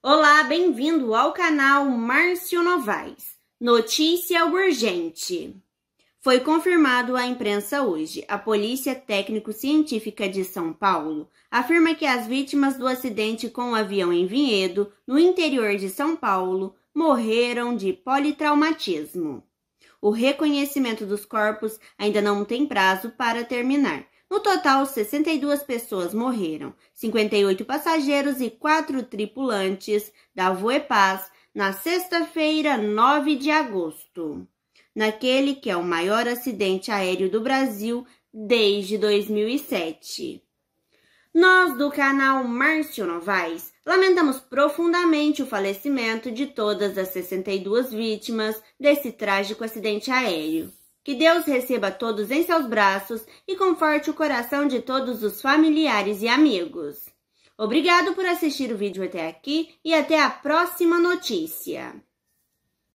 Olá, bem-vindo ao canal Márcio Novaes. Notícia urgente. Foi confirmado à imprensa hoje. A Polícia Técnico-Científica de São Paulo afirma que as vítimas do acidente com o um avião em Vinhedo, no interior de São Paulo, morreram de politraumatismo. O reconhecimento dos corpos ainda não tem prazo para terminar, no total, 62 pessoas morreram, 58 passageiros e 4 tripulantes da Voepaz na sexta-feira, 9 de agosto, naquele que é o maior acidente aéreo do Brasil desde 2007. Nós do canal Márcio Novaes lamentamos profundamente o falecimento de todas as 62 vítimas desse trágico acidente aéreo. Que Deus receba todos em seus braços e conforte o coração de todos os familiares e amigos. Obrigado por assistir o vídeo até aqui e até a próxima notícia.